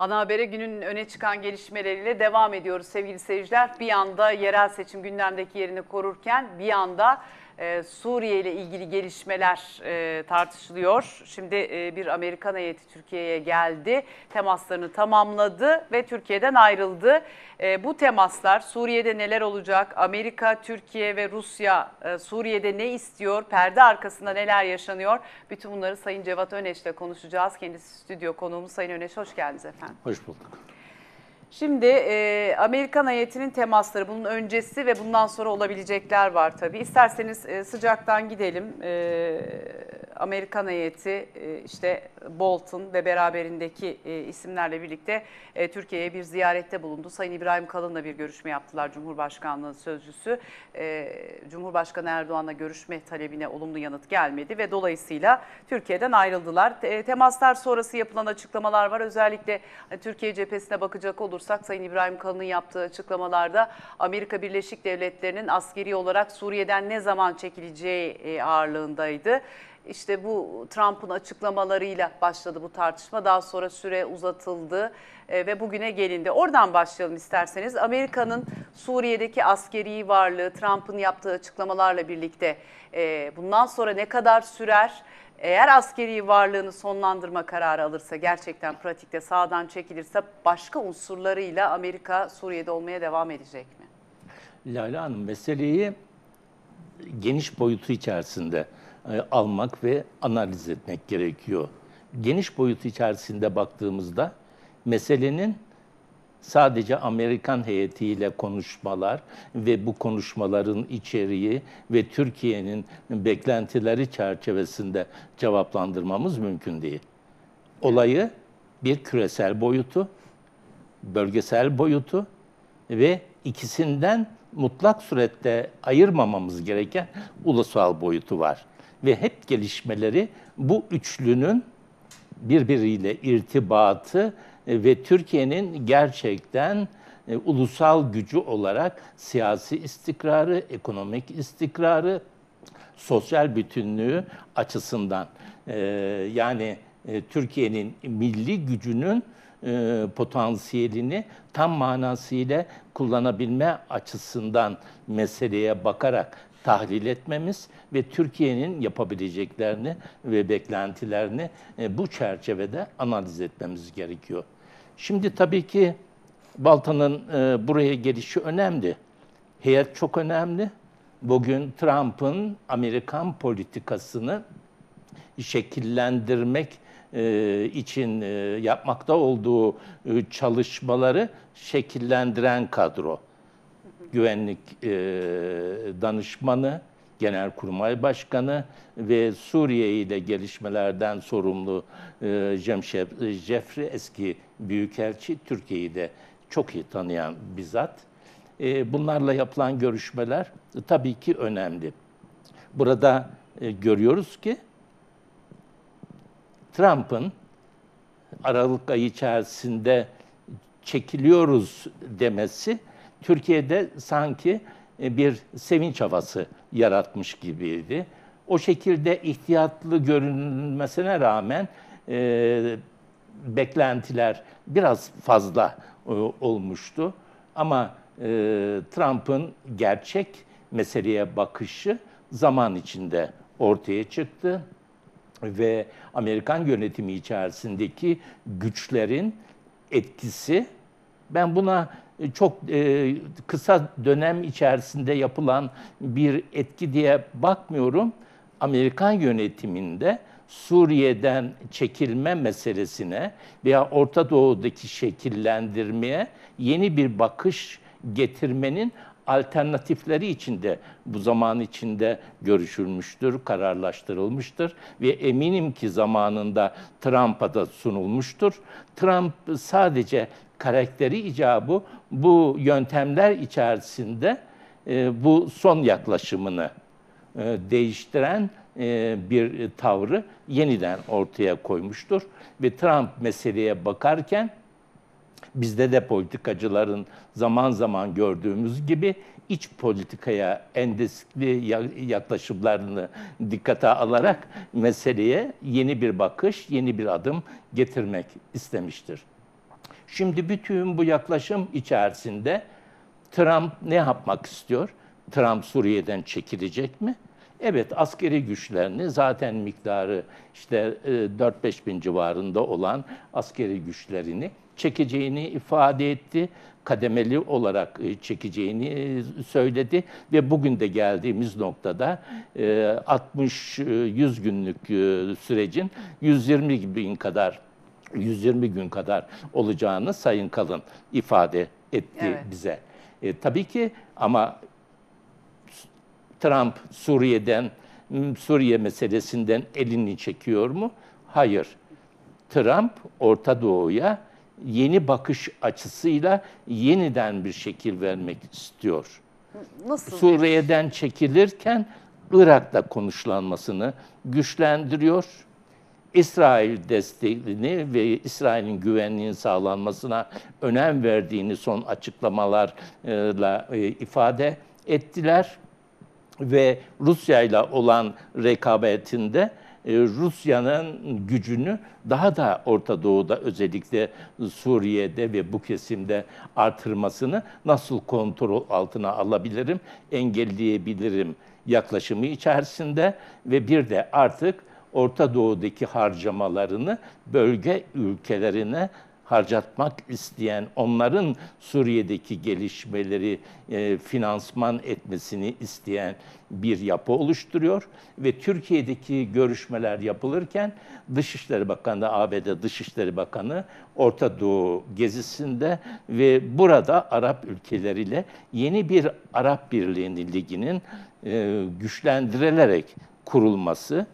Ana Haber'e günün öne çıkan gelişmeleriyle devam ediyoruz sevgili seyirciler. Bir yanda yerel seçim gündemdeki yerini korurken bir yanda e, Suriye ile ilgili gelişmeler e, tartışılıyor. Şimdi e, bir Amerikan heyeti Türkiye'ye geldi, temaslarını tamamladı ve Türkiye'den ayrıldı. E, bu temaslar Suriye'de neler olacak, Amerika, Türkiye ve Rusya e, Suriye'de ne istiyor, perde arkasında neler yaşanıyor? Bütün bunları Sayın Cevat Öneş ile konuşacağız. Kendisi stüdyo konuğumuz Sayın Öneş, hoş geldiniz efendim. Hoş bulduk. Şimdi e, Amerikan ayetinin temasları, bunun öncesi ve bundan sonra olabilecekler var tabii. İsterseniz e, sıcaktan gidelim. E, Amerikan ayeti e, işte Bolton ve beraberindeki e, isimlerle birlikte e, Türkiye'ye bir ziyarette bulundu. Sayın İbrahim Kalın'la bir görüşme yaptılar Cumhurbaşkanlığı sözcüsü. E, Cumhurbaşkanı Erdoğan'la görüşme talebine olumlu yanıt gelmedi ve dolayısıyla Türkiye'den ayrıldılar. E, temaslar sonrası yapılan açıklamalar var. Özellikle hani, Türkiye cephesine bakacak olursak olursak Sayın İbrahim Kalın'ın yaptığı açıklamalarda Amerika Birleşik Devletleri'nin askeri olarak Suriye'den ne zaman çekileceği e, ağırlığındaydı. İşte bu Trump'ın açıklamalarıyla başladı bu tartışma. Daha sonra süre uzatıldı e, ve bugüne gelindi. Oradan başlayalım isterseniz. Amerika'nın Suriye'deki askeri varlığı Trump'ın yaptığı açıklamalarla birlikte e, bundan sonra ne kadar sürer? eğer askeri varlığını sonlandırma kararı alırsa gerçekten pratikte sağdan çekilirse başka unsurlarıyla Amerika Suriye'de olmaya devam edecek mi? Lale Hanım meseleyi geniş boyutu içerisinde e, almak ve analiz etmek gerekiyor. Geniş boyutu içerisinde baktığımızda meselenin Sadece Amerikan heyetiyle konuşmalar ve bu konuşmaların içeriği ve Türkiye'nin beklentileri çerçevesinde cevaplandırmamız mümkün değil. Olayı bir küresel boyutu, bölgesel boyutu ve ikisinden mutlak surette ayırmamamız gereken ulusal boyutu var. Ve hep gelişmeleri bu üçlünün birbiriyle irtibatı e, ve Türkiye'nin gerçekten e, ulusal gücü olarak siyasi istikrarı, ekonomik istikrarı, sosyal bütünlüğü açısından e, yani Türkiye'nin milli gücünün potansiyelini tam manasıyla kullanabilme açısından meseleye bakarak tahlil etmemiz ve Türkiye'nin yapabileceklerini ve beklentilerini bu çerçevede analiz etmemiz gerekiyor. Şimdi tabii ki Balta'nın e, buraya gelişi önemli. Heyet çok önemli. Bugün Trump'ın Amerikan politikasını şekillendirmek e, için e, yapmakta olduğu e, çalışmaları şekillendiren kadro. Güvenlik e, danışmanı, Genelkurmay Başkanı ve Suriye ile gelişmelerden sorumlu e, Jeffrey eski Büyükelçi Türkiye'yi de çok iyi tanıyan bizzat. Ee, bunlarla yapılan görüşmeler tabii ki önemli. Burada e, görüyoruz ki Trump'ın Aralık ayı içerisinde çekiliyoruz demesi Türkiye'de sanki e, bir sevinç havası yaratmış gibiydi. O şekilde ihtiyatlı görünmesine rağmen e, beklentiler biraz fazla e, olmuştu. Ama e, Trump'ın gerçek meseleye bakışı zaman içinde ortaya çıktı ve Amerikan yönetimi içerisindeki güçlerin etkisi ben buna e, çok e, kısa dönem içerisinde yapılan bir etki diye bakmıyorum. Amerikan yönetiminde Suriye'den çekilme meselesine veya Orta Doğu'daki şekillendirmeye yeni bir bakış getirmenin alternatifleri içinde bu zaman içinde görüşülmüştür, kararlaştırılmıştır ve eminim ki zamanında Trump'a da sunulmuştur. Trump sadece karakteri icabı bu yöntemler içerisinde e, bu son yaklaşımını e, değiştiren e, bir tavrı yeniden ortaya koymuştur. Ve Trump meseleye bakarken bizde de politikacıların zaman zaman gördüğümüz gibi iç politikaya endişli yaklaşımlarını dikkate alarak meseleye yeni bir bakış, yeni bir adım getirmek istemiştir. Şimdi bütün bu yaklaşım içerisinde Trump ne yapmak istiyor? Trump Suriye'den çekilecek mi? Evet askeri güçlerini zaten miktarı işte 4-5 e, bin civarında olan askeri güçlerini çekeceğini ifade etti. Kademeli olarak e, çekeceğini e, söyledi ve bugün de geldiğimiz noktada 60-100 günlük sürecin 120 bin kadar 120 gün kadar olacağını Sayın Kalın ifade etti evet. bize. E, tabii ki ama Trump Suriye'den, Suriye meselesinden elini çekiyor mu? Hayır. Trump Orta Doğu'ya yeni bakış açısıyla yeniden bir şekil vermek istiyor. Nasıl? Suriye'den çekilirken Irak'ta konuşlanmasını güçlendiriyor. İsrail desteğini ve İsrail'in güvenliğinin sağlanmasına önem verdiğini son açıklamalarla e, ifade ettiler ve Rusya ile olan rekabetinde e, Rusya'nın gücünü daha da Orta Doğu'da özellikle Suriye'de ve bu kesimde artırmasını nasıl kontrol altına alabilirim, engelleyebilirim yaklaşımı içerisinde ve bir de artık Orta Doğu'daki harcamalarını bölge ülkelerine harcatmak isteyen onların Suriye'deki gelişmeleri e, finansman etmesini isteyen bir yapı oluşturuyor ve Türkiye'deki görüşmeler yapılırken Dışişleri Bakanı, ABD Dışişleri Bakanı Orta Doğu gezisinde ve burada Arap ülkeleriyle yeni bir Arap Birliği'nin liginin e, güçlendirilerek kurulması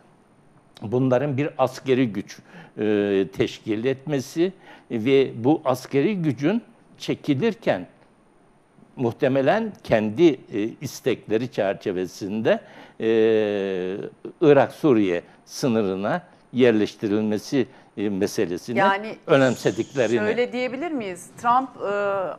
bunların bir askeri güç e, teşkil etmesi ve bu askeri gücün çekilirken muhtemelen kendi e, istekleri çerçevesinde e, Irak-Suriye sınırına yerleştirilmesi e, meselesini yani önemsediklerini. Şöyle diyebilir miyiz? Trump e,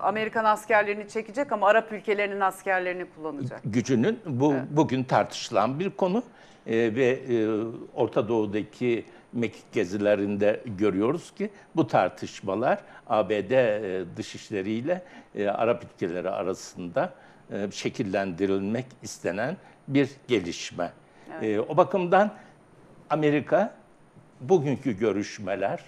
Amerikan askerlerini çekecek ama Arap ülkelerinin askerlerini kullanacak. Gücünün bu evet. bugün tartışılan bir konu e, ve e, Orta Doğu'daki mekik gezilerinde görüyoruz ki bu tartışmalar ABD e, dışişleri ile e, Arap ülkeleri arasında e, şekillendirilmek istenen bir gelişme. Evet. O bakımdan Amerika bugünkü görüşmeler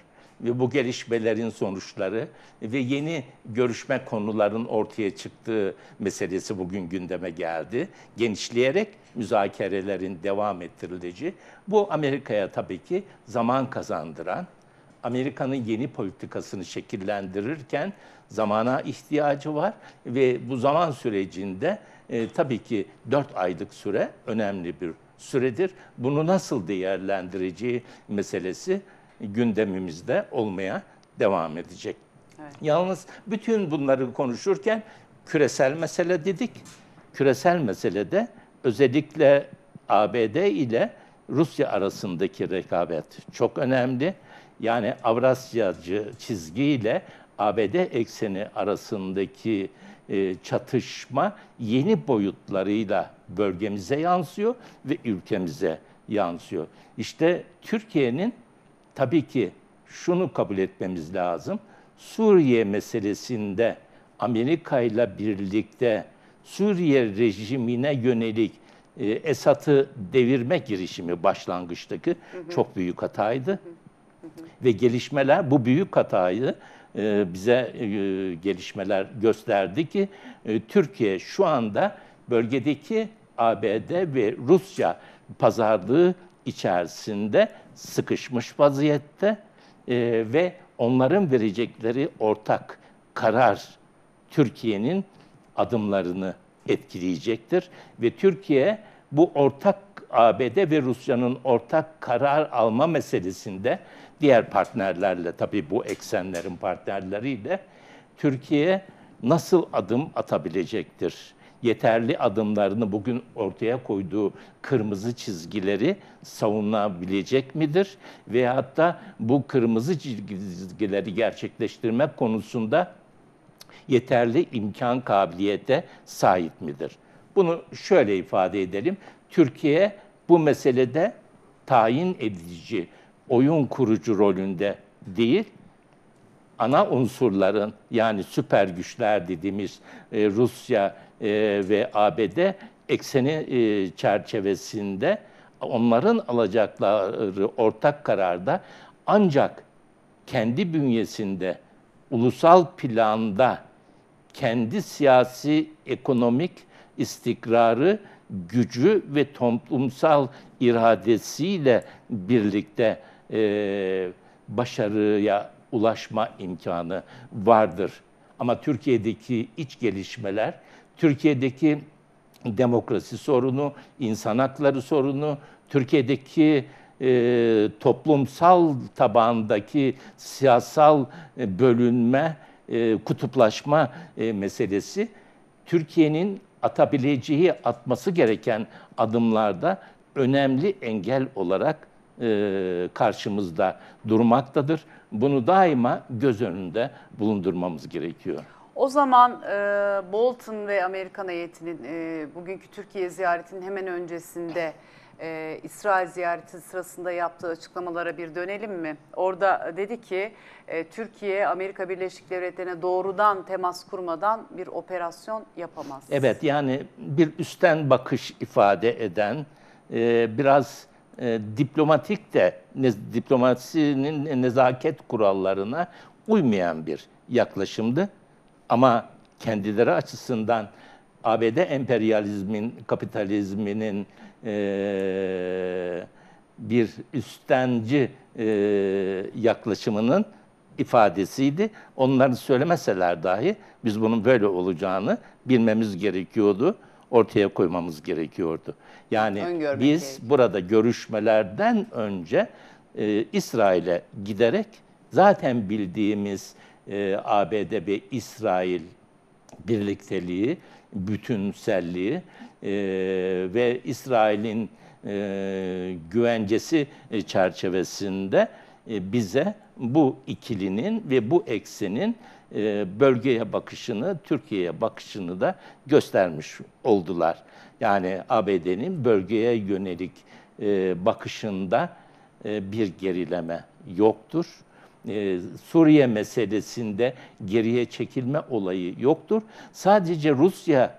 ve bu gelişmelerin sonuçları ve yeni görüşme konuların ortaya çıktığı meselesi bugün gündeme geldi. Genişleyerek müzakerelerin devam ettirileceği. Bu Amerika'ya tabii ki zaman kazandıran, Amerika'nın yeni politikasını şekillendirirken zamana ihtiyacı var ve bu zaman sürecinde e, tabii ki 4 aylık süre önemli bir süredir. Bunu nasıl değerlendireceği meselesi gündemimizde olmaya devam edecek. Evet. Yalnız bütün bunları konuşurken küresel mesele dedik. Küresel meselede özellikle ABD ile Rusya arasındaki rekabet çok önemli. Yani Avrasyacı çizgiyle ABD ekseni arasındaki e, çatışma yeni boyutlarıyla bölgemize yansıyor ve ülkemize yansıyor. İşte Türkiye'nin tabii ki şunu kabul etmemiz lazım. Suriye meselesinde Amerika ile birlikte Suriye rejimine yönelik e, Esad'ı devirme girişimi başlangıçtaki hı hı. çok büyük hataydı. Hı hı. Ve gelişmeler bu büyük hatayı e, bize e, gelişmeler gösterdi ki e, Türkiye şu anda bölgedeki ABD ve Rusya pazarlığı içerisinde sıkışmış vaziyette e, ve onların verecekleri ortak karar Türkiye'nin adımlarını etkileyecektir ve Türkiye bu ortak ABD ve Rusya'nın ortak karar alma meselesinde diğer partnerlerle tabii bu eksenlerin partnerleriyle Türkiye nasıl adım atabilecektir? Yeterli adımlarını bugün ortaya koyduğu kırmızı çizgileri savunabilecek midir? Ve hatta bu kırmızı çizgileri gerçekleştirmek konusunda yeterli imkan kabiliyete sahip midir? Bunu şöyle ifade edelim. Türkiye bu meselede tayin edici, oyun kurucu rolünde değil, ana unsurların yani süper güçler dediğimiz e, Rusya e, ve ABD ekseni e, çerçevesinde onların alacakları ortak kararda ancak kendi bünyesinde ulusal planda kendi siyasi, ekonomik istikrarı, gücü ve toplumsal iradesiyle birlikte e, başarıya ulaşma imkanı vardır. Ama Türkiye'deki iç gelişmeler, Türkiye'deki demokrasi sorunu, insan hakları sorunu, Türkiye'deki e, toplumsal tabandaki siyasal e, bölünme e, kutuplaşma e, meselesi Türkiye'nin atabileceği, atması gereken adımlarda önemli engel olarak e, karşımızda durmaktadır. Bunu daima göz önünde bulundurmamız gerekiyor. O zaman e, Bolton ve Amerikan heyetinin e, bugünkü Türkiye ziyaretinin hemen öncesinde e, İsrail ziyareti sırasında yaptığı açıklamalara bir dönelim mi? Orada dedi ki e, Türkiye Amerika Birleşik Devletleri'ne doğrudan temas kurmadan bir operasyon yapamaz. Evet yani bir üstten bakış ifade eden e, biraz e, diplomatik de ne, diplomasinin nezaket kurallarına uymayan bir yaklaşımdı. Ama kendileri açısından ABD emperyalizmin, kapitalizminin e, bir üstenci e, yaklaşımının ifadesiydi. Onları söylemeseler dahi biz bunun böyle olacağını bilmemiz gerekiyordu, ortaya koymamız gerekiyordu. Yani Öngörmek biz gerekiyor. burada görüşmelerden önce e, İsrail'e giderek zaten bildiğimiz e, ABD ve İsrail birlikteliği, bütünselliği e, ve İsrail'in e, güvencesi e, çerçevesinde e, bize bu ikilinin ve bu eksenin e, bölgeye bakışını, Türkiye'ye bakışını da göstermiş oldular. Yani ABD'nin bölgeye yönelik e, bakışında e, bir gerileme yoktur. Ee, Suriye meselesinde geriye çekilme olayı yoktur. Sadece Rusya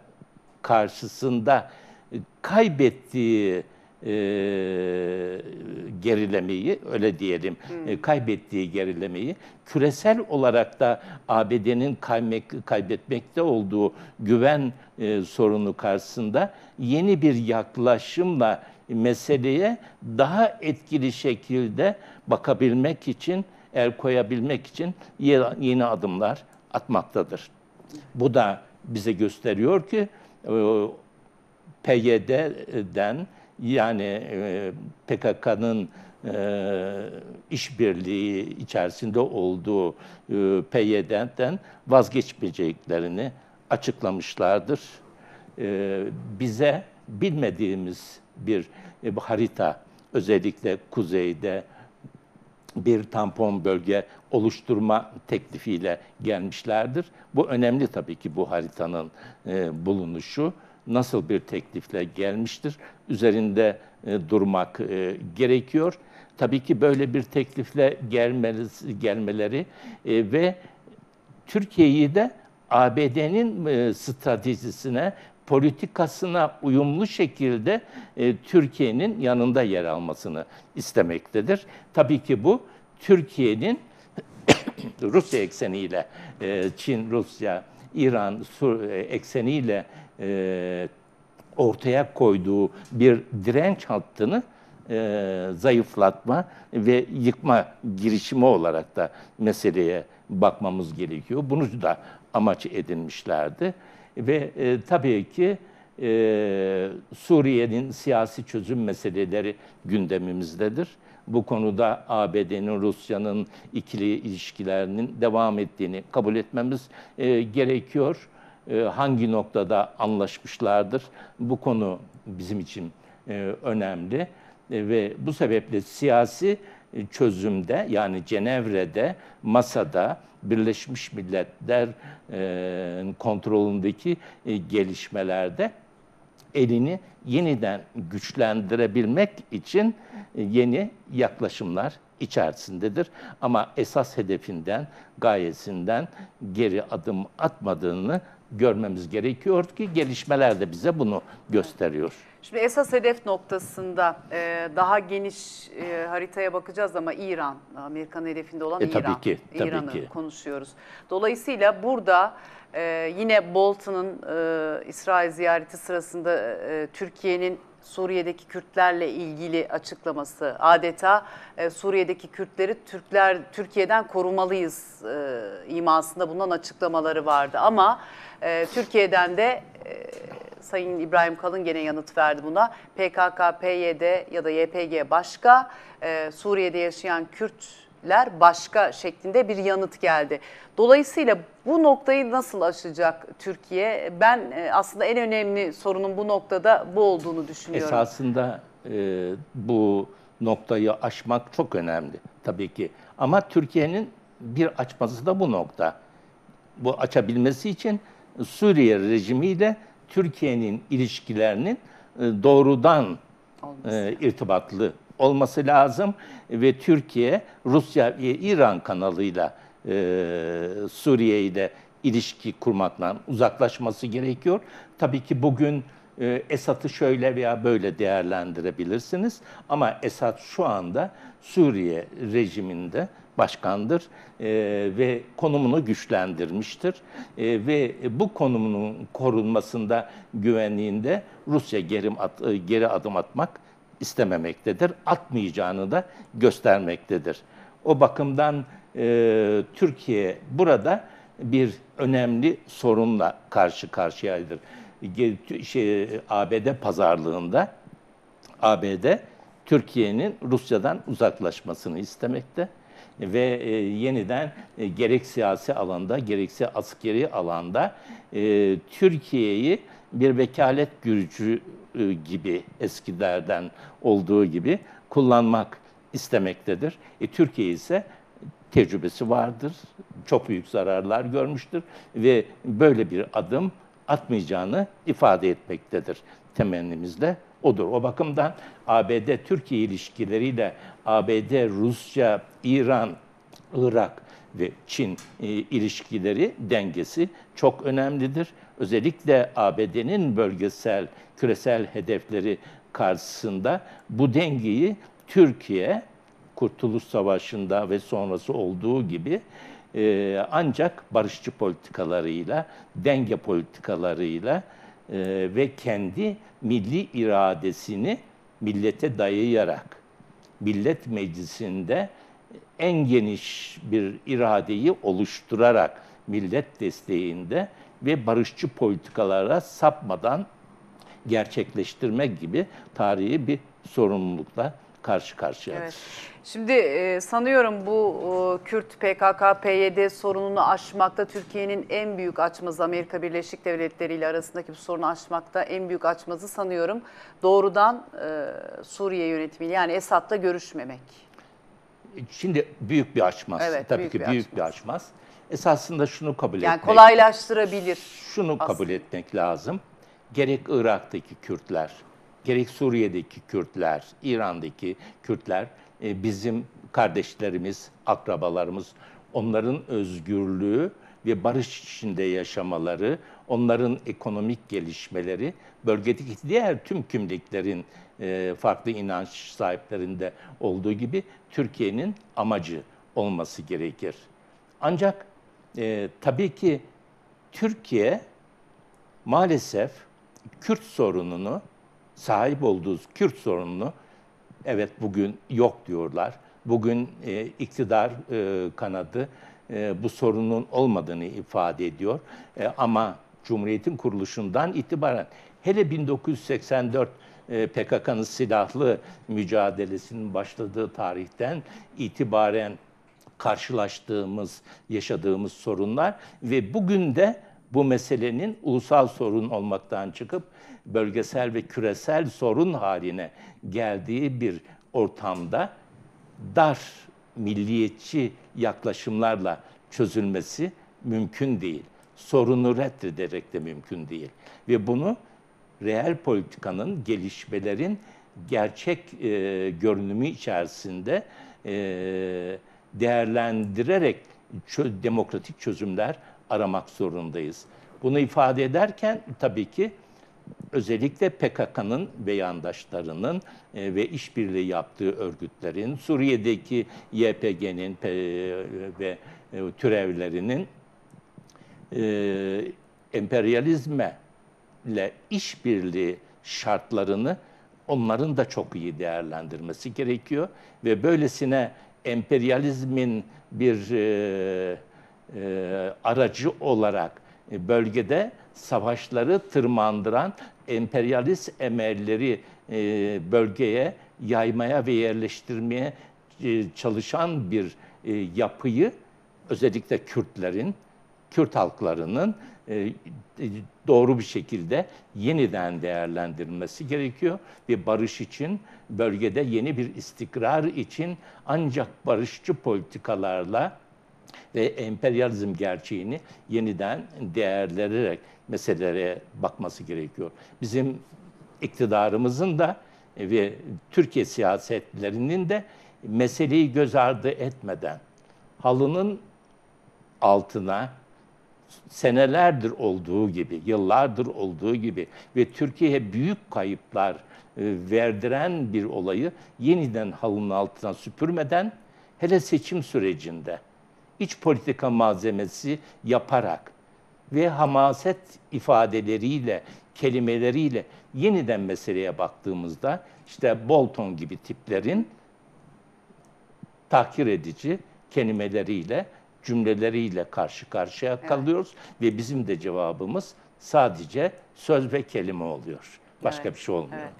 karşısında e, kaybettiği e, gerilemeyi öyle diyelim e, hmm. e, kaybettiği gerilemeyi küresel olarak da ABD'nin kaybetmekte olduğu güven e, sorunu karşısında yeni bir yaklaşımla meseleye daha etkili şekilde bakabilmek için el koyabilmek için yeni adımlar atmaktadır. Bu da bize gösteriyor ki PYD'den yani e, PKK'nın e, işbirliği içerisinde olduğu e, PYD'den vazgeçmeyeceklerini açıklamışlardır. Bize bilmediğimiz bir harita özellikle kuzeyde bir tampon bölge oluşturma teklifiyle gelmişlerdir. Bu önemli tabii ki bu haritanın e, bulunuşu. Nasıl bir teklifle gelmiştir? Üzerinde e, durmak e, gerekiyor. Tabii ki böyle bir teklifle gelmeliz, gelmeleri e, ve Türkiye'yi de ABD'nin e, stratejisine politikasına uyumlu şekilde e, Türkiye'nin yanında yer almasını istemektedir. Tabii ki bu Türkiye'nin Rusya ekseniyle e, Çin, Rusya, İran Sur, e, ekseniyle e, ortaya koyduğu bir direnç hattını e, zayıflatma ve yıkma girişimi olarak da meseleye bakmamız gerekiyor. Bunu da amaç edinmişlerdi. Ve e, tabii ki e, Suriye'nin siyasi çözüm meseleleri gündemimizdedir. Bu konuda ABD'nin, Rusya'nın ikili ilişkilerinin devam ettiğini kabul etmemiz e, gerekiyor. E, hangi noktada anlaşmışlardır? Bu konu bizim için e, önemli e, ve bu sebeple siyasi çözümde yani Cenevre'de masada Birleşmiş Milletler kontrolündeki gelişmelerde elini yeniden güçlendirebilmek için yeni yaklaşımlar içerisindedir. Ama esas hedefinden, gayesinden geri adım atmadığını görmemiz gerekiyor ki gelişmeler de bize bunu gösteriyor. Şimdi esas hedef noktasında e, daha geniş e, haritaya bakacağız ama İran, Amerikan hedefinde olan e, İran. Tabii ki. İran'ı konuşuyoruz. Dolayısıyla burada e, yine Bolton'un e, İsrail ziyareti sırasında e, Türkiye'nin Suriye'deki Kürtlerle ilgili açıklaması adeta e, Suriye'deki Kürtleri Türkler Türkiye'den korumalıyız e, imasında bundan açıklamaları vardı ama e, Türkiye'den de e, Sayın İbrahim Kalın gene yanıt verdi buna. PKK, PYD ya da YPG başka, e, Suriye'de yaşayan Kürt talepler başka şeklinde bir yanıt geldi. Dolayısıyla bu noktayı nasıl aşacak Türkiye? Ben e, aslında en önemli sorunun bu noktada bu olduğunu düşünüyorum. Esasında e, bu noktayı aşmak çok önemli tabii ki. Ama Türkiye'nin bir açması da bu nokta. Bu açabilmesi için Suriye rejimiyle Türkiye'nin ilişkilerinin e, doğrudan e, Olması. irtibatlı olması lazım ve Türkiye Rusya ve İran kanalıyla e, Suriye'yi de ilişki kurmaktan uzaklaşması gerekiyor. Tabii ki bugün e, Esad'ı şöyle veya böyle değerlendirebilirsiniz ama Esad şu anda Suriye rejiminde başkandır e, ve konumunu güçlendirmiştir e, ve bu konumunun korunmasında güvenliğinde Rusya geri, at, e, geri adım atmak istememektedir. Atmayacağını da göstermektedir. O bakımdan e, Türkiye burada bir önemli sorunla karşı karşıyadır. Şey, ABD pazarlığında ABD Türkiye'nin Rusya'dan uzaklaşmasını istemekte ve e, yeniden e, gerek siyasi alanda gerekse askeri alanda e, Türkiye'yi bir vekalet gücü e, gibi eskilerden olduğu gibi kullanmak istemektedir. E, Türkiye ise tecrübesi vardır. Çok büyük zararlar görmüştür ve böyle bir adım atmayacağını ifade etmektedir temennimizle odur. O bakımdan ABD-Türkiye ilişkileriyle ABD, Rusya, İran, Irak ve Çin e, ilişkileri dengesi çok önemlidir. Özellikle ABD'nin bölgesel, küresel hedefleri karşısında bu dengeyi Türkiye Kurtuluş Savaşı'nda ve sonrası olduğu gibi e, ancak barışçı politikalarıyla, denge politikalarıyla e, ve kendi milli iradesini millete dayayarak millet meclisinde en geniş bir iradeyi oluşturarak millet desteğinde ve barışçı politikalara sapmadan gerçekleştirmek gibi tarihi bir sorumlulukla karşı karşıya. Evet. Şimdi e, sanıyorum bu e, Kürt PKK PYD sorununu aşmakta Türkiye'nin en büyük açmazı Amerika Birleşik Devletleri ile arasındaki bu sorunu aşmakta en büyük açmazı sanıyorum doğrudan e, Suriye yönetimiyle yani Esad'la görüşmemek. Şimdi büyük bir açmaz. Evet, Tabii büyük ki bir büyük açmaz. bir açmaz. Esasında şunu kabul yani etmek. Yani kolaylaştırabilir. Şunu aslında. kabul etmek lazım. Gerek Irak'taki Kürtler, gerek Suriye'deki Kürtler, İran'daki Kürtler e, bizim kardeşlerimiz, akrabalarımız. Onların özgürlüğü ve barış içinde yaşamaları, onların ekonomik gelişmeleri, bölgedeki diğer tüm kimliklerin e, farklı inanç sahiplerinde olduğu gibi Türkiye'nin amacı olması gerekir. Ancak e, tabii ki Türkiye maalesef Kürt sorununu, sahip olduğu Kürt sorununu, evet bugün yok diyorlar. Bugün e, iktidar e, kanadı e, bu sorunun olmadığını ifade ediyor. E, ama Cumhuriyet'in kuruluşundan itibaren hele 1984 e, PKK'nın silahlı mücadelesinin başladığı tarihten itibaren karşılaştığımız, yaşadığımız sorunlar ve bugün de bu meselenin ulusal sorun olmaktan çıkıp bölgesel ve küresel sorun haline geldiği bir ortamda dar milliyetçi yaklaşımlarla çözülmesi mümkün değil. Sorunu reddederek de mümkün değil. Ve bunu reel politikanın, gelişmelerin gerçek e, görünümü içerisinde e, değerlendirerek çö demokratik çözümler aramak zorundayız. Bunu ifade ederken tabii ki özellikle PKK'nın ve yandaşlarının e, ve işbirliği yaptığı örgütlerin, Suriye'deki YPG'nin ve e, türevlerinin e, emperyalizme ile işbirliği şartlarını onların da çok iyi değerlendirmesi gerekiyor ve böylesine emperyalizmin bir e, e, aracı olarak e, bölgede savaşları tırmandıran emperyalist emelleri e, bölgeye yaymaya ve yerleştirmeye e, çalışan bir e, yapıyı özellikle Kürtlerin Kürt halklarının e, e, doğru bir şekilde yeniden değerlendirilmesi gerekiyor Bir barış için bölgede yeni bir istikrar için ancak barışçı politikalarla ve emperyalizm gerçeğini yeniden değerlendirerek meselelere bakması gerekiyor. Bizim iktidarımızın da ve Türkiye siyasetlerinin de meseleyi göz ardı etmeden halının altına senelerdir olduğu gibi, yıllardır olduğu gibi ve Türkiye'ye büyük kayıplar e, verdiren bir olayı yeniden halının altına süpürmeden hele seçim sürecinde iç politika malzemesi yaparak ve hamaset ifadeleriyle, kelimeleriyle yeniden meseleye baktığımızda işte Bolton gibi tiplerin tahkir edici kelimeleriyle cümleleriyle karşı karşıya evet. kalıyoruz ve bizim de cevabımız sadece söz ve kelime oluyor. Başka evet. bir şey olmuyor. Evet.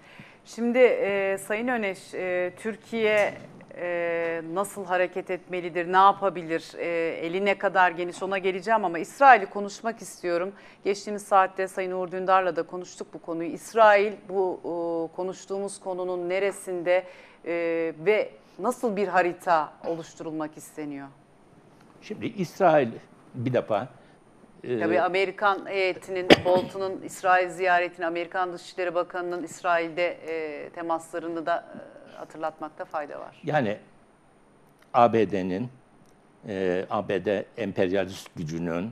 Şimdi e, Sayın Öneş, e, Türkiye e, nasıl hareket etmelidir, ne yapabilir, e, eli ne kadar geniş ona geleceğim ama İsrail'i konuşmak istiyorum. Geçtiğimiz saatte Sayın Uğur Dündar'la da konuştuk bu konuyu. İsrail bu e, konuştuğumuz konunun neresinde e, ve nasıl bir harita oluşturulmak isteniyor? Şimdi İsrail bir defa e, Tabii Amerikan heyetinin, Bolton'un İsrail ziyaretini, Amerikan Dışişleri Bakanı'nın İsrail'de e, temaslarını da e, hatırlatmakta fayda var. Yani ABD'nin, e, ABD emperyalist gücünün,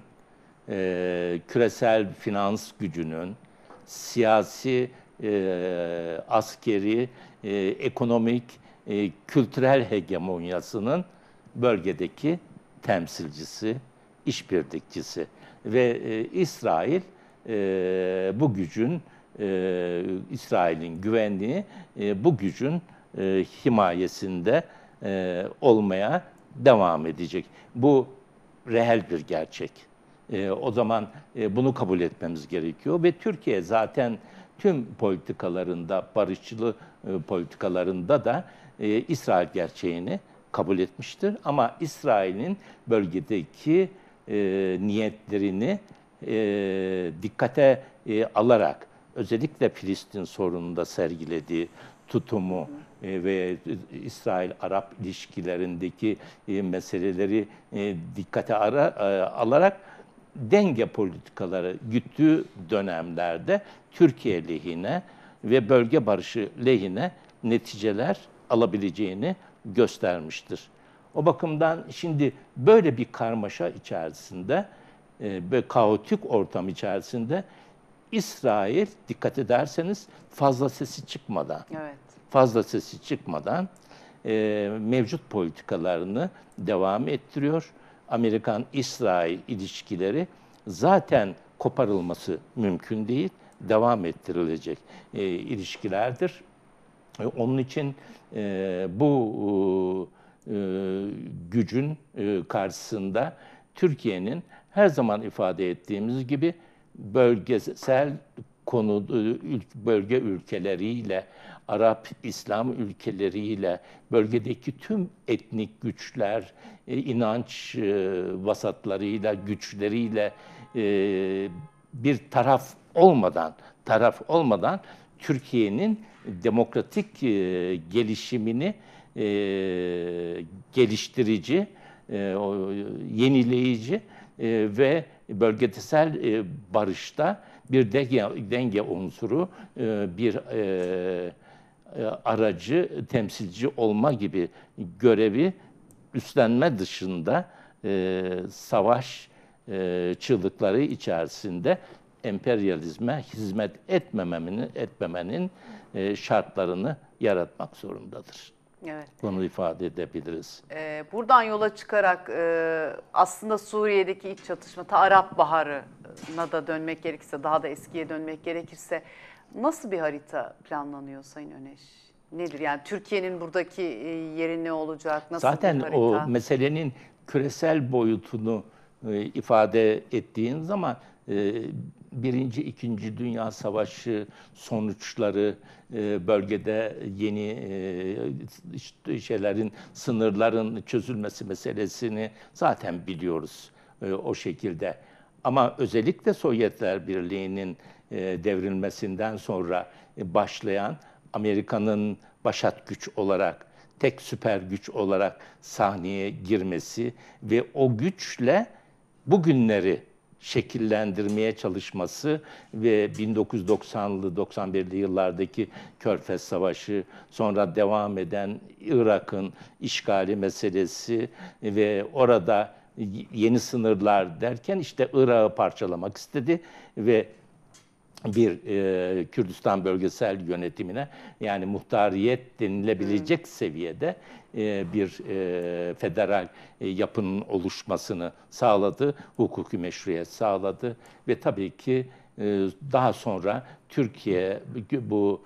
e, küresel finans gücünün, siyasi, e, askeri, e, ekonomik, e, kültürel hegemonyasının bölgedeki temsilcisi, işbirlikçisi ve e, İsrail e, bu gücün e, İsrail'in güvenliği e, bu gücün e, himayesinde e, olmaya devam edecek. Bu reel bir gerçek. E, o zaman e, bunu kabul etmemiz gerekiyor ve Türkiye zaten tüm politikalarında, barışçılı e, politikalarında da e, İsrail gerçeğini kabul etmiştir. Ama İsrail'in bölgedeki e, niyetlerini e, dikkate e, alarak özellikle Filistin sorununda sergilediği tutumu e, ve İsrail-Arap ilişkilerindeki e, meseleleri e, dikkate ara, e, alarak denge politikaları güttüğü dönemlerde Türkiye lehine ve bölge barışı lehine neticeler alabileceğini göstermiştir. O bakımdan şimdi böyle bir karmaşa içerisinde ve kaotik ortam içerisinde İsrail dikkat ederseniz fazla sesi çıkmadan, evet. fazla sesi çıkmadan e, mevcut politikalarını devam ettiriyor. Amerikan-İsrail ilişkileri zaten koparılması mümkün değil, devam ettirilecek e, ilişkilerdir. E, onun için ee, e, bu e, gücün e, karşısında Türkiye'nin her zaman ifade ettiğimiz gibi bölgesel konu e, bölge ülkeleriyle Arap İslam ülkeleriyle bölgedeki tüm etnik güçler, e, inanç e, vasatlarıyla, güçleriyle bir taraf olmadan, taraf olmadan Türkiye'nin demokratik e, gelişimini e, geliştirici, e, yenileyici e, ve bölgesel e, barışta bir denge, denge unsuru, e, bir e, e, aracı, temsilci olma gibi görevi üstlenme dışında e, savaş e, çığlıkları içerisinde emperyalizme hizmet etmemenin, etmemenin e, şartlarını yaratmak zorundadır. Evet. Bunu ifade edebiliriz. Ee, buradan yola çıkarak e, aslında Suriye'deki iç çatışma, ta Arap Baharı'na da dönmek gerekirse, daha da eskiye dönmek gerekirse nasıl bir harita planlanıyor Sayın Öneş? Nedir yani Türkiye'nin buradaki e, yeri ne olacak? Nasıl Zaten bir harita? o meselenin küresel boyutunu e, ifade ettiğin zaman e, Birinci, ikinci Dünya Savaşı sonuçları e, bölgede yeni e, şeylerin, sınırların çözülmesi meselesini zaten biliyoruz e, o şekilde. Ama özellikle Sovyetler Birliği'nin e, devrilmesinden sonra başlayan Amerika'nın başat güç olarak, tek süper güç olarak sahneye girmesi ve o güçle bugünleri şekillendirmeye çalışması ve 1990'lı 91'li yıllardaki Körfez Savaşı, sonra devam eden Irak'ın işgali meselesi ve orada yeni sınırlar derken işte Irak'ı parçalamak istedi ve bir e, Kürdistan bölgesel yönetimine yani muhtariyet denilebilecek hmm. seviyede e, bir e, federal e, yapının oluşmasını sağladı, hukuki meşruiyet sağladı ve tabii ki e, daha sonra Türkiye hmm. bu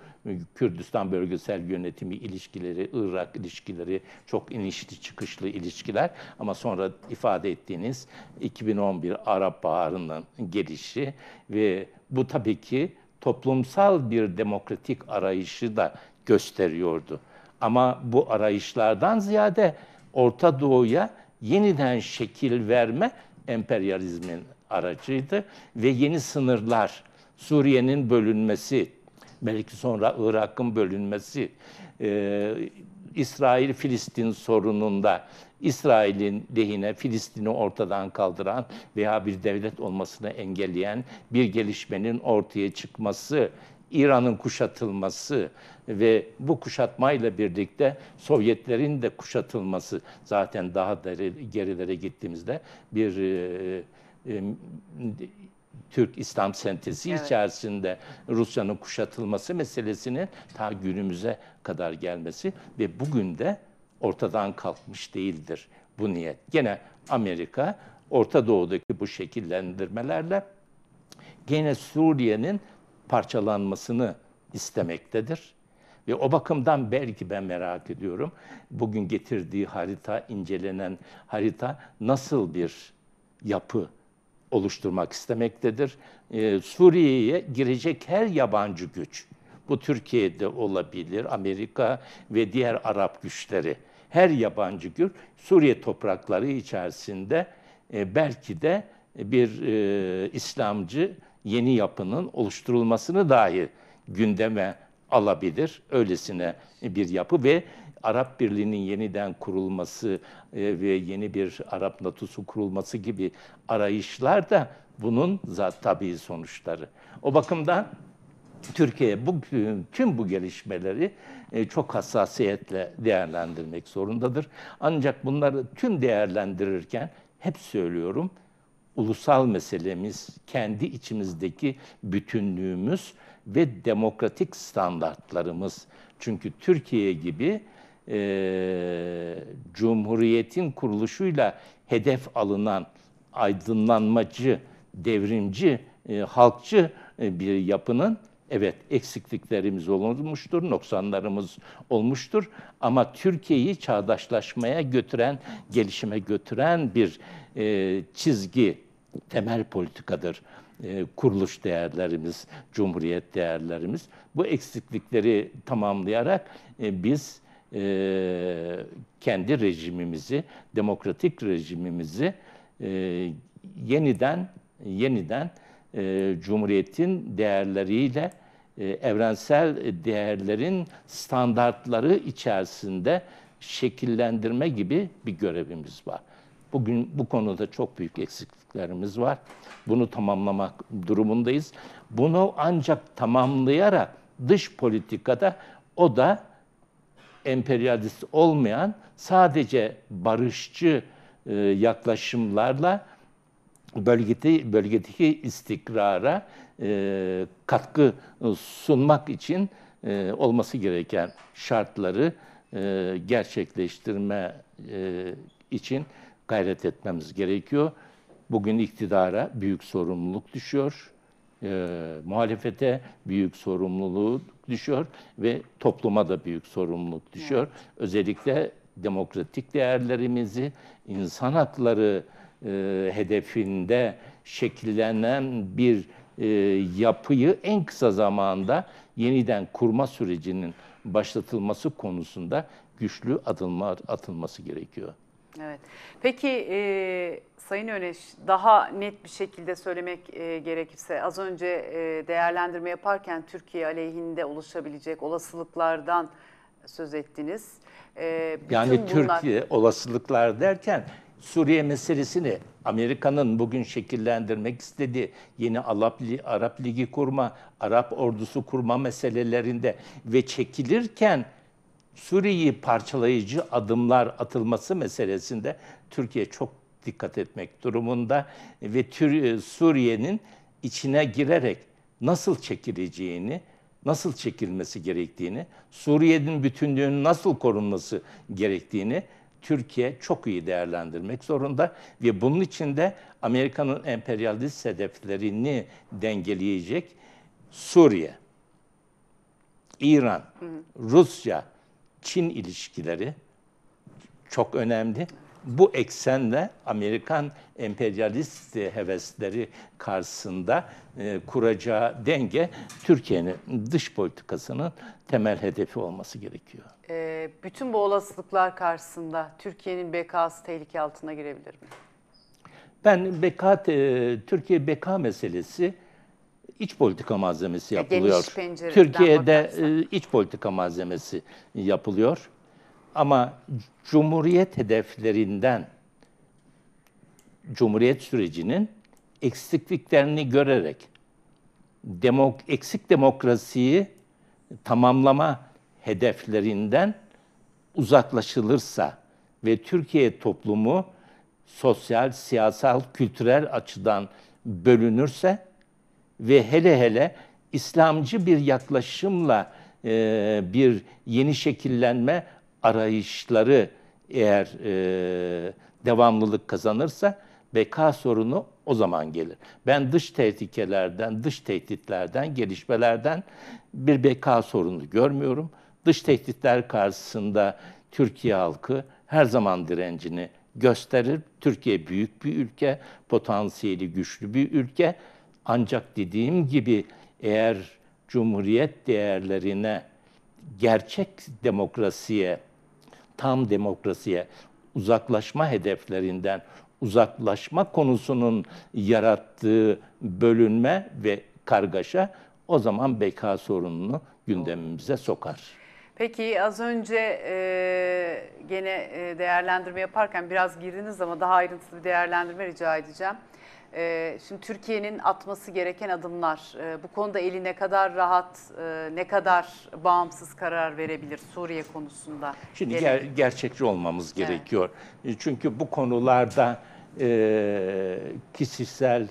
Kürdistan bölgesel yönetimi ilişkileri, Irak ilişkileri, çok inişli çıkışlı ilişkiler ama sonra ifade ettiğiniz 2011 Arap Baharı'nın gelişi ve bu tabii ki toplumsal bir demokratik arayışı da gösteriyordu. Ama bu arayışlardan ziyade Orta Doğu'ya yeniden şekil verme emperyalizmin aracıydı ve yeni sınırlar, Suriye'nin bölünmesi, belki sonra Irak'ın bölünmesi, e, İsrail-Filistin sorununda İsrail'in lehine Filistin'i ortadan kaldıran veya bir devlet olmasını engelleyen bir gelişmenin ortaya çıkması, İran'ın kuşatılması ve bu kuşatmayla birlikte Sovyetlerin de kuşatılması zaten daha da gerilere gittiğimizde bir e, e Türk-İslam sentezi evet. içerisinde Rusya'nın kuşatılması meselesinin ta günümüze kadar gelmesi ve bugün de ortadan kalkmış değildir bu niyet. Gene Amerika Orta Doğu'daki bu şekillendirmelerle gene Suriye'nin parçalanmasını istemektedir. Ve o bakımdan belki ben merak ediyorum. Bugün getirdiği harita, incelenen harita nasıl bir yapı oluşturmak istemektedir. Ee, Suriye'ye girecek her yabancı güç, bu Türkiye'de olabilir, Amerika ve diğer Arap güçleri, her yabancı güç Suriye toprakları içerisinde e, belki de bir e, İslamcı yeni yapının oluşturulmasını dahi gündeme alabilir. Öylesine bir yapı ve Arap Birliği'nin yeniden kurulması e, ve yeni bir Arap NATO'su kurulması gibi arayışlar da bunun zat tabii sonuçları. O bakımdan Türkiye bu, tüm bu gelişmeleri e, çok hassasiyetle değerlendirmek zorundadır. Ancak bunları tüm değerlendirirken hep söylüyorum ulusal meselemiz, kendi içimizdeki bütünlüğümüz ve demokratik standartlarımız. Çünkü Türkiye gibi e, Cumhuriyet'in kuruluşuyla hedef alınan aydınlanmacı, devrimci, e, halkçı e, bir yapının evet eksikliklerimiz olmuştur, noksanlarımız olmuştur ama Türkiye'yi çağdaşlaşmaya götüren, gelişime götüren bir e, çizgi, temel politikadır e, kuruluş değerlerimiz, cumhuriyet değerlerimiz. Bu eksiklikleri tamamlayarak e, biz e, kendi rejimimizi, demokratik rejimimizi e, yeniden yeniden e, cumhuriyetin değerleriyle e, evrensel değerlerin standartları içerisinde şekillendirme gibi bir görevimiz var. Bugün bu konuda çok büyük eksikliklerimiz var. Bunu tamamlamak durumundayız. Bunu ancak tamamlayarak dış politikada o da emperyalist olmayan sadece barışçı e, yaklaşımlarla bölgede, bölgedeki istikrara e, katkı e, sunmak için olması gereken şartları gerçekleştirme için gayret etmemiz gerekiyor. Bugün iktidara büyük sorumluluk düşüyor. E, muhalefete büyük sorumluluğu düşüyor ve topluma da büyük sorumluluk düşüyor. Evet. Özellikle demokratik değerlerimizi, insan hakları e, hedefinde şekillenen bir e, yapıyı en kısa zamanda yeniden kurma sürecinin başlatılması konusunda güçlü adımlar atılması gerekiyor. Evet. Peki e, Sayın Öneş daha net bir şekilde söylemek e, gerekirse az önce e, değerlendirme yaparken Türkiye aleyhinde oluşabilecek olasılıklardan söz ettiniz. E, yani bunlar... Türkiye olasılıklar derken Suriye meselesini Amerika'nın bugün şekillendirmek istediği yeni Arap, Arap Ligi kurma, Arap ordusu kurma meselelerinde ve çekilirken Suriye'yi parçalayıcı adımlar atılması meselesinde Türkiye çok dikkat etmek durumunda ve e, Suriye'nin içine girerek nasıl çekileceğini, nasıl çekilmesi gerektiğini, Suriye'nin bütünlüğünün nasıl korunması gerektiğini Türkiye çok iyi değerlendirmek zorunda ve bunun için de Amerika'nın emperyalist hedeflerini dengeleyecek Suriye, İran, Rusya, Çin ilişkileri çok önemli. Bu eksenle Amerikan emperyalist hevesleri karşısında e, kuracağı denge Türkiye'nin dış politikasının temel hedefi olması gerekiyor. E, bütün bu olasılıklar karşısında Türkiye'nin bekası tehlike altına girebilir mi? Ben beka, e, Türkiye beka meselesi iç politika malzemesi e, yapılıyor. Geniş Türkiye'de e, iç politika malzemesi yapılıyor. Ama Cumhuriyet hedeflerinden, Cumhuriyet sürecinin eksikliklerini görerek demok eksik demokrasiyi tamamlama hedeflerinden uzaklaşılırsa ve Türkiye toplumu sosyal, siyasal, kültürel açıdan bölünürse ve hele hele İslamcı bir yaklaşımla e, bir yeni şekillenme arayışları eğer e, devamlılık kazanırsa beka sorunu o zaman gelir. Ben dış tehlikelerden, dış tehditlerden, gelişmelerden bir beka sorunu görmüyorum. Dış tehditler karşısında Türkiye halkı her zaman direncini gösterir. Türkiye büyük bir ülke, potansiyeli güçlü bir ülke ancak dediğim gibi eğer cumhuriyet değerlerine, gerçek demokrasiye, tam demokrasiye, uzaklaşma hedeflerinden uzaklaşma konusunun yarattığı bölünme ve kargaşa o zaman beka sorununu gündemimize sokar. Peki az önce e, gene e, değerlendirme yaparken biraz girdiniz ama daha ayrıntılı bir değerlendirme rica edeceğim. E, şimdi Türkiye'nin atması gereken adımlar, e, bu konuda eli ne kadar rahat, e, ne kadar bağımsız karar verebilir Suriye konusunda? Şimdi ger gerçekçi olmamız evet. gerekiyor. E, çünkü bu konularda e, kişisel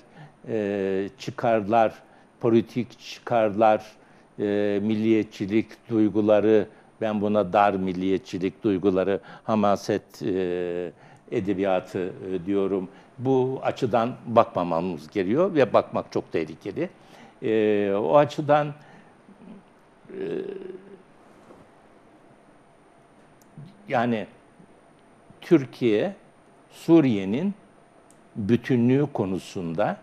e, çıkarlar, politik çıkarlar, e, milliyetçilik duyguları, ben buna dar milliyetçilik duyguları, hamaset e, edebiyatı e, diyorum bu açıdan bakmamamız gerekiyor ve bakmak çok tehlikeli. E, o açıdan e, yani Türkiye Suriye'nin bütünlüğü konusunda,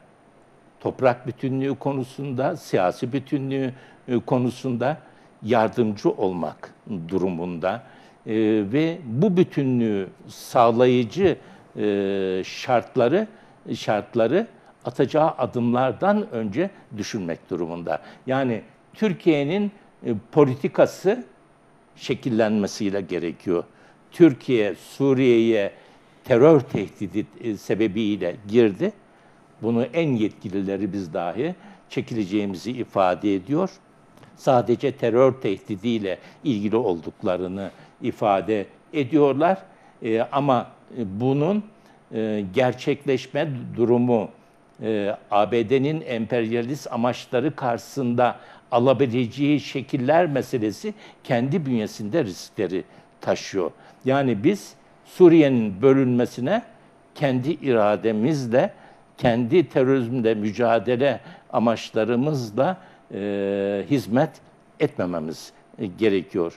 toprak bütünlüğü konusunda, siyasi bütünlüğü e, konusunda yardımcı olmak durumunda e, ve bu bütünlüğü sağlayıcı e, şartları şartları atacağı adımlardan önce düşünmek durumunda. Yani Türkiye'nin e, politikası şekillenmesiyle gerekiyor. Türkiye Suriye'ye terör tehdidi e, sebebiyle girdi. Bunu en yetkilileri biz dahi çekileceğimizi ifade ediyor. Sadece terör tehdidiyle ilgili olduklarını ifade ediyorlar. E, ama e, bunun e, gerçekleşme durumu e, ABD'nin emperyalist amaçları karşısında alabileceği şekiller meselesi kendi bünyesinde riskleri taşıyor. Yani biz Suriye'nin bölünmesine kendi irademizle, kendi terörizmle mücadele amaçlarımızla e, hizmet etmememiz gerekiyor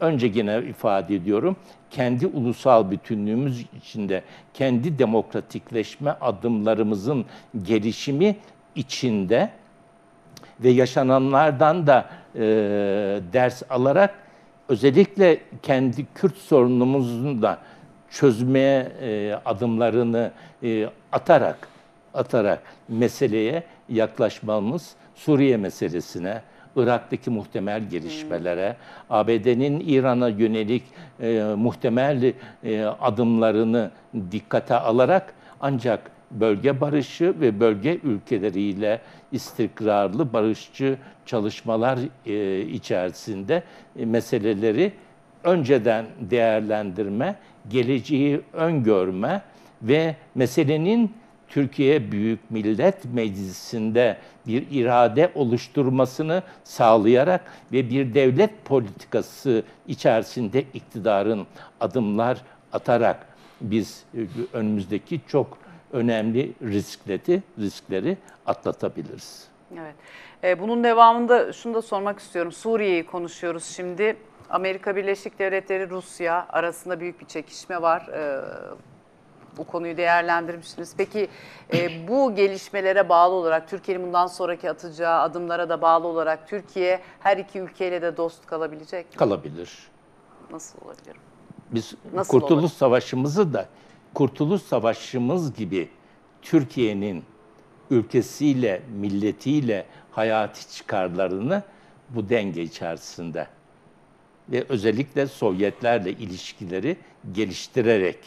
önce yine ifade ediyorum, kendi ulusal bütünlüğümüz içinde, kendi demokratikleşme adımlarımızın gelişimi içinde ve yaşananlardan da e, ders alarak özellikle kendi Kürt sorunumuzun da çözmeye e, adımlarını e, atarak atarak meseleye yaklaşmamız Suriye meselesine, Irak'taki muhtemel gelişmelere, ABD'nin İran'a yönelik e, muhtemel e, adımlarını dikkate alarak ancak bölge barışı ve bölge ülkeleriyle istikrarlı barışçı çalışmalar e, içerisinde e, meseleleri önceden değerlendirme, geleceği öngörme ve meselenin Türkiye Büyük Millet Meclisi'nde bir irade oluşturmasını sağlayarak ve bir devlet politikası içerisinde iktidarın adımlar atarak biz e, önümüzdeki çok önemli riskleri, riskleri atlatabiliriz. Evet. E, bunun devamında şunu da sormak istiyorum. Suriye'yi konuşuyoruz şimdi. Amerika Birleşik Devletleri Rusya arasında büyük bir çekişme var. E, bu konuyu değerlendirmişsiniz. Peki e, bu gelişmelere bağlı olarak Türkiye'nin bundan sonraki atacağı adımlara da bağlı olarak Türkiye her iki ülkeyle de dost kalabilecek mi? Kalabilir. Nasıl olabilir? Biz Nasıl Kurtuluş olur? Savaşımızı da Kurtuluş Savaşımız gibi Türkiye'nin ülkesiyle, milletiyle hayati çıkarlarını bu denge içerisinde ve özellikle Sovyetlerle ilişkileri geliştirerek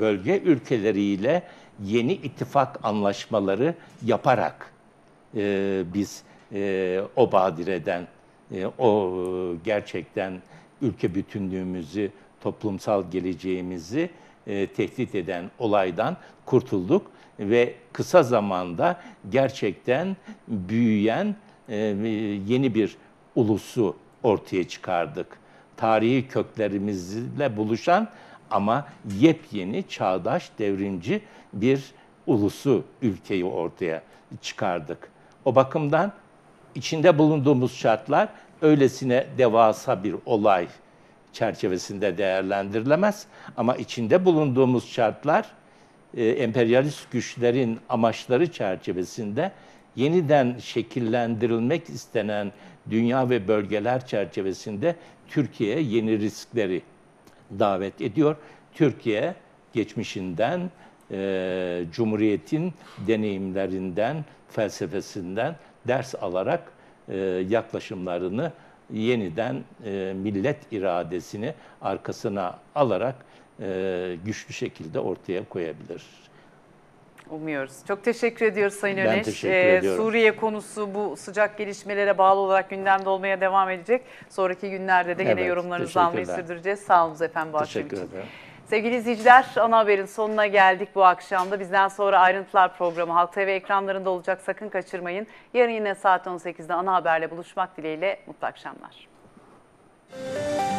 bölge ülkeleriyle yeni ittifak anlaşmaları yaparak e, biz e, o badireden, e, o gerçekten ülke bütünlüğümüzü, toplumsal geleceğimizi e, tehdit eden olaydan kurtulduk ve kısa zamanda gerçekten büyüyen e, yeni bir ulusu ortaya çıkardık. Tarihi köklerimizle buluşan ama yepyeni, çağdaş, devrimci bir ulusu, ülkeyi ortaya çıkardık. O bakımdan içinde bulunduğumuz şartlar öylesine devasa bir olay çerçevesinde değerlendirilemez ama içinde bulunduğumuz şartlar e, emperyalist güçlerin amaçları çerçevesinde yeniden şekillendirilmek istenen dünya ve bölgeler çerçevesinde Türkiye yeni riskleri davet ediyor. Türkiye geçmişinden, e, Cumhuriyet'in deneyimlerinden, felsefesinden ders alarak e, yaklaşımlarını yeniden e, millet iradesini arkasına alarak e, güçlü şekilde ortaya koyabilir. Umuyoruz. Çok teşekkür ediyoruz Sayın ben Teşekkür ee, ediyorum. Suriye konusu bu sıcak gelişmelere bağlı olarak gündemde olmaya devam edecek. Sonraki günlerde de evet, yine yorumlarınızı almayı sürdüreceğiz. Sağolunuz efendim bu akşam için. Ederim. Sevgili izleyiciler, ana haberin sonuna geldik bu akşamda. Bizden sonra ayrıntılar programı Halk TV ekranlarında olacak. Sakın kaçırmayın. Yarın yine saat 18'de ana haberle buluşmak dileğiyle. Mutlu akşamlar. Müzik